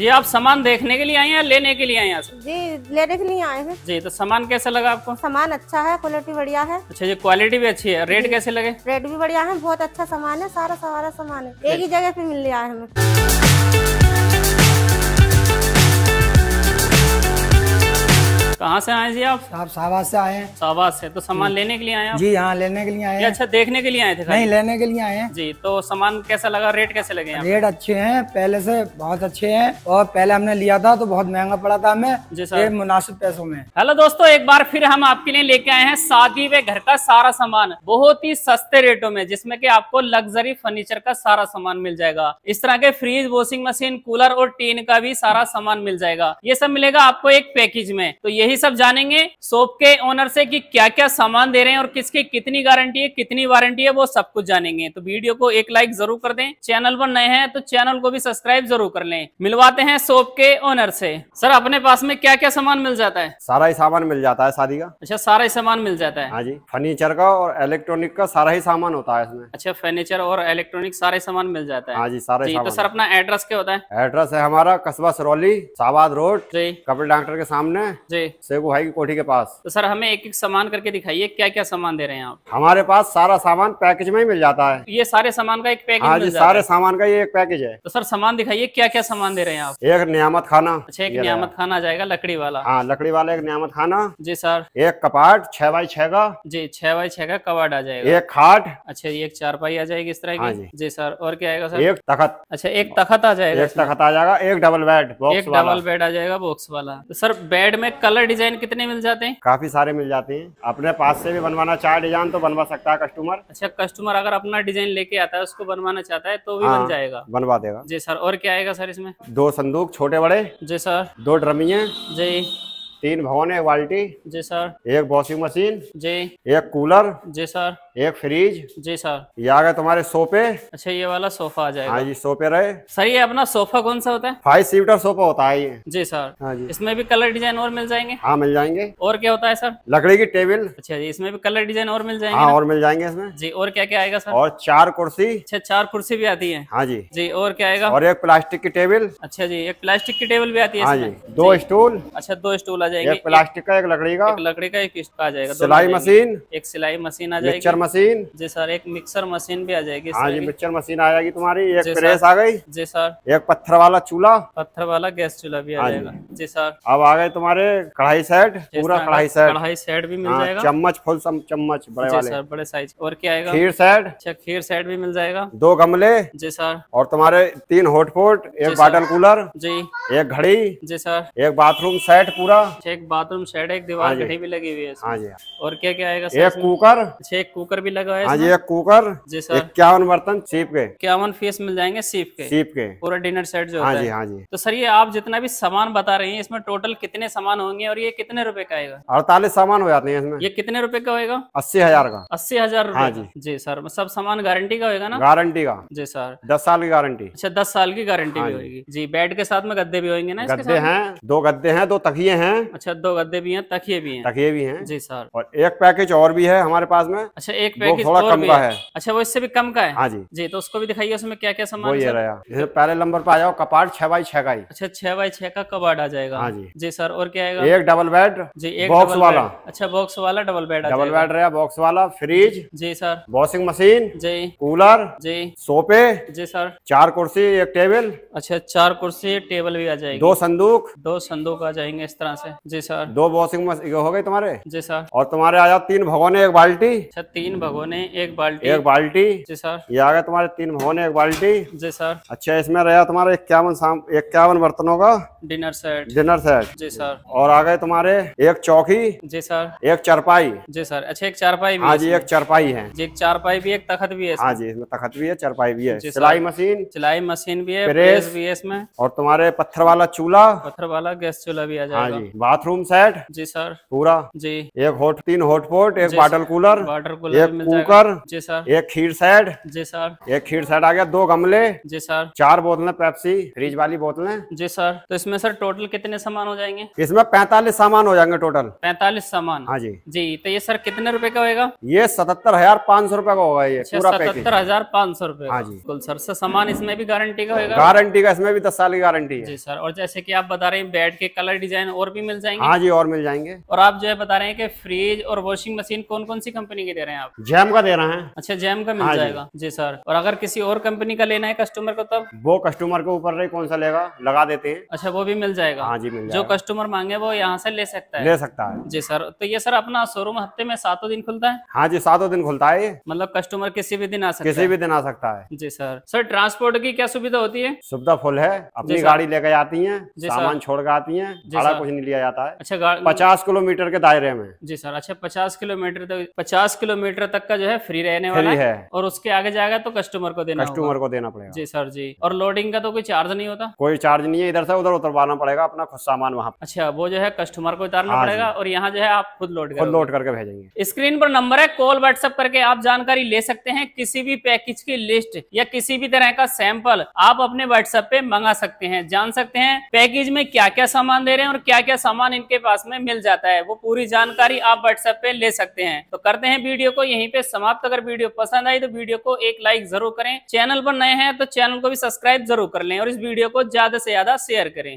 जी आप सामान देखने के लिए आए हैं लेने के लिए आए हैं जी लेने के लिए आए हैं जी तो सामान कैसा लगा आपको सामान अच्छा है क्वालिटी बढ़िया है अच्छा जी क्वालिटी भी अच्छी है रेट कैसे लगे रेट भी बढ़िया है बहुत अच्छा सामान है सारा सारा सामान है एक ही जगह पे मिल लिया है हमें कहाँ से आए जी आप आप सावास से आए हैं से तो सामान लेने के लिए आए जी हाँ लेने के लिए आए अच्छा देखने के लिए आए थे नहीं लेने के लिए आए हैं जी तो सामान कैसा लगा रेट कैसे लगे रेट अच्छे हैं पहले से बहुत अच्छे हैं और पहले हमने लिया था तो बहुत महंगा पड़ा था हमें जैसे मुनासिब पैसों में हेलो दोस्तों एक बार फिर हम आपके लिए लेके आए हैं शादी में घर का सारा सामान बहुत ही सस्ते रेटों में जिसमे की आपको लग्जरी फर्नीचर का सारा सामान मिल जाएगा इस तरह के फ्रीज वॉशिंग मशीन कूलर और टीन का भी सारा सामान मिल जाएगा ये सब मिलेगा आपको एक पैकेज में तो यही यही सब जानेंगे सोप के ओनर से कि क्या क्या सामान दे रहे हैं और किसकी कितनी गारंटी है कितनी वारंटी है वो सब कुछ जानेंगे तो वीडियो को एक लाइक जरूर कर दें चैनल पर नए हैं तो चैनल को भी सब्सक्राइब जरूर कर लें मिलवाते हैं सोप के ओनर से सर अपने पास में क्या क्या सामान मिल जाता है सारा ही सामान मिल जाता है शादी का अच्छा सारा ही सामान मिल जाता है हाँ जी फर्नीचर का और इलेक्ट्रॉनिक का सारा ही सामान होता है इसमें अच्छा फर्नीचर और इलेक्ट्रॉनिक सारे सामान मिल जाता है हाँ जी सारा तो सर अपना एड्रेस क्या होता है एड्रेस है हमारा कस्बा सरौली साबाद रोड जी कपिल डॉक्टर के सामने जी सेगू भाई की कोठी के पास तो सर हमें एक एक सामान करके दिखाइए क्या क्या सामान दे रहे हैं आप हमारे पास सारा सामान पैकेज में ही मिल जाता है ये सारे सामान का एक पैकेज हाँ जी सारे सामान का ये एक पैकेज है तो सर सामान दिखाइए क्या क्या सामान दे रहे हैं आप एक नियामत खाना अच्छा एक नियामत खाना आ जाएगा लकड़ी वाला हाँ लकड़ी वाला एक नियामत खाना जी सर एक कपाट छह बाई छह का जी छह बाई छह का कपाट आ जाएगा एक खाट अच्छा एक चारपाई आ जाएगी इस तरह की हाँ जी सर और क्या आएगा सर एक तखत अच्छा एक तखत आ जाएगा एक तखत आ जाएगा एक डबल बेड एक डबल बेड आ जाएगा बॉक्स वाला तो सर बेड में कलर डिजाइन कितने मिल जाते हैं काफी सारे मिल जाते हैं अपने पास से भी बनवाना चाहे डिजाइन तो बनवा सकता है कस्टमर अच्छा कस्टमर अगर अपना डिजाइन लेके आता है उसको बनवाना चाहता है तो भी हाँ, बन जाएगा बनवा देगा जी सर और क्या आएगा सर इसमें दो संदूक छोटे बड़े जी सर दो ड्रमिया जी तीन भवन एक बाल्टी जी सर एक वॉशिंग मशीन जी एक कूलर जी सर एक फ्रिज जी सर ये आ गए तुम्हारे सोफे अच्छा ये वाला सोफा आ जाएगा हाँ जी सोफे रहे सर ये अपना सोफा कौन सा होता है फाइव सीटर सोफा होता है ये जी सर हाँ जी इसमें भी कलर डिजाइन और मिल जाएंगे हाँ मिल जाएंगे और क्या होता है सर लकड़ी की टेबल अच्छा जी इसमें भी कलर डिजाइन और मिल जाएंगे हाँ और मिल जाएंगे इसमें जी और क्या क्या आएगा सर और चार कुर्सी अच्छा चार कुर्सी भी आती है हाँ जी जी और क्या आएगा और एक प्लास्टिक की टेबल अच्छा जी एक प्लास्टिक की टेबल भी आती है हाँ दो स्टूल अच्छा दो स्टूल जाएगी एक प्लास्टिक का एक लकड़ी का एक लकड़ी का एक इसका आ जाएगा सिलाई मशीन एक सिलाई मशीन आ जाएगी मिक्सर मशीन जी सर एक मिक्सर मशीन भी आ जाएगी हाँ जी मिक्सर मशीन आ जाएगी तुम्हारी एक प्रेस आ गई जी सर एक पत्थर वाला चूल्हा पत्थर वाला गैस चूल्हा भी आ हाँ जाएगा जी सर अब आ गए तुम्हारे कढ़ाई सेट पूरा कढ़ाई सेट कढ़ाई सेट भी मिल हाँ, जाएगा चम्मच फुल चम्मच बड़े वाले सर बड़े साइज और क्या आएगा खीर सेट अच्छा खीर सेट भी मिल जाएगा दो गमले जी सर और तुम्हारे तीन हॉटपोट एक बॉटल कूलर जी एक घड़ी जी सर एक बाथरूम सेट पूरा एक बाथरूम सेट एक दीवार हाँ घड़ी भी लगी हुई है हाँ जी और क्या क्या आएगा एक कुकर एक कुकर भी लगा है हाँ जी एक कुकर जी सर इक्यावन बर्तन सीप के इक्यावन फीस मिल जाएंगे सीप के सीप के पूरा डिनर सेट जो हाँ जी हाँ जी तो सर ये आप जितना भी सामान बता रहे हैं इसमें टोटल कितने सामान होंगे और ये कितने रूपए का आएगा अड़तालीस सामान हो जाते हैं इसमें ये कितने रूपए का होगा अस्सी हजार का अस्सी हजार हाँ जी जी सर सब सामान गारंटी का होगा ना गारंटी का जी सर दस साल की गारंटी अच्छा दस साल की गारंटी भी हाँ होगी जी बेड के साथ में गद्दे भी होंगे ना गद्दे हैं दो गद्दे हैं दो तकिए हैं अच्छा दो गद्दे भी हैं तकिए भी हैं तकिए भी हैं जी सर और एक पैकेज और भी है हमारे पास में अच्छा एक पैकेज थोड़ा कम का है अच्छा वो इससे भी कम का है हाँ जी जी तो उसको भी दिखाइए उसमें क्या क्या सामान ये रहा पहले नंबर पर आ जाओ कपाट छह बाई छह का अच्छा छह बाई छह का कपाट आ जाएगा हाँ जी जी सर और क्या आएगा एक डबल बेड जी एक बॉक्स वाला अच्छा बॉक्स वाला डबल बेड डबल बेड रहा बॉक्स वाला फ्रिज जी सर वॉशिंग मशीन जी कूलर जी सोफे जी सर चार कुर्सी एक टेबल अच्छा चार कुर्सी टेबल भी आ जाएगी दो संदूक दो संदूक आ जाएंगे इस तरह से जी सर दो वॉशिंग मशीन हो गई तुम्हारे जी सर और तुम्हारे आ जाओ तीन भगोने एक बाल्टी सर अच्छा, तीन भगोने एक बाल्टी एक बाल्टी जी सर ये आ गए तुम्हारे तीन भगोने एक बाल्टी जी सर अच्छा इसमें रहा तुम्हारे इक्यावन इक्यावन बर्तनों का डिनर सेट डिनर सेट जी सर और आ गए तुम्हारे एक चौकी जी सर एक चरपाई जी सर अच्छा एक चारपाई हाँ जी एक चरपाई है जी एक चारपाई भी एक तखत भी है हाँ जी इसमें तखत भी है चरपाई भी है सिलाई मशीन सिलाई मशीन भी है प्रेस भी है इसमें और तुम्हारे पत्थर वाला चूल्हा पत्थर वाला गैस चूल्हा भी आ जाएगा हाँ बाथरूम सेट जी सर पूरा जी एक होट तीन हॉटपोट एक वाटर कूलर वाटर कूलर एक कुकर जी सर एक खीर सेट जी सर एक खीर सेट आ गया दो गमले जी सर चार बोतलें पेप्सी फ्रिज वाली बोतलें जी सर तो इसमें सर टोटल कितने सामान हो जाएंगे इसमें पैंतालीस सामान हो जाएंगे टोटल पैंतालीस सामान हाँ जी जी तो ये सर कितने रूपए का होगा ये अच्छा, सतहत्तर हजार पाँच सौ रूपए का होगा ये पूरा सतहत्तर हजार पाँच सौ रूपए हाँ जी बिल्कुल सर सर सामान इसमें भी गारंटी का होगा गारंटी का इसमें भी दस साल की गारंटी है जी सर और जैसे की आप बता रहे हैं बेड के कलर डिजाइन और भी मिल जाएंगे हाँ जी और मिल जाएंगे और आप जो है बता रहे हैं कि फ्रिज और वॉशिंग मशीन कौन कौन सी कंपनी के दे रहे हैं आप जैम का दे रहे हैं अच्छा जैम का मिल हाँ जाएगा जी।, जी सर और अगर किसी और कंपनी का लेना है कस्टमर को तब वो कस्टमर के ऊपर कौन सा लेगा लगा देते हैं अच्छा वो भी मिल जाएगा हाँ जी मिल जो कस्टमर मांगे वो यहाँ से ले सकता है ले सकता है जी सर तो ये सर अपना शोरूम हफ्ते में सातों दिन खुलता है हाँ जी सातों दिन खुलता है मतलब कस्टमर किसी भी दिन आ सकता है किसी भी दिन आ सकता है जी सर सर ट्रांसपोर्ट की क्या सुविधा होती है सुविधा फुल है अपनी गाड़ी लेकर आती है सामान छोड़ कर आती है कुछ नहीं लिया जाता है अच्छा पचास किलोमीटर के दायरे में जी सर अच्छा पचास किलोमीटर तक पचास किलोमीटर तक का जो है फ्री रहने वाला है और उसके आगे जाएगा तो कस्टमर को देना कस्टमर को देना पड़ेगा जी सर जी और लोडिंग का तो कोई चार्ज नहीं होता कोई चार्ज नहीं है इधर से उधर उतरवाना पड़ेगा अपना खुद सामान वहाँ अच्छा वो जो है कस्टमर को उतारना हाँ पड़ेगा और यहाँ जो है आप खुद लोड कर लोड करके भेजेंगे स्क्रीन पर नंबर है कॉल व्हाट्सअप करके आप जानकारी ले सकते हैं किसी भी पैकेज की लिस्ट या किसी भी तरह का सैंपल आप अपने व्हाट्सएप पे मंगा सकते हैं जान सकते हैं पैकेज में क्या क्या सामान दे रहे हैं और क्या क्या सामान इनके पास में मिल जाता है वो पूरी जानकारी आप व्हाट्सएप पे ले सकते हैं तो करते हैं वीडियो को यहीं पे समाप्त अगर वीडियो पसंद आई तो वीडियो को एक लाइक जरूर करें चैनल पर नए हैं तो चैनल को भी सब्सक्राइब जरूर कर लें और इस वीडियो को ज्यादा से ज्यादा शेयर करें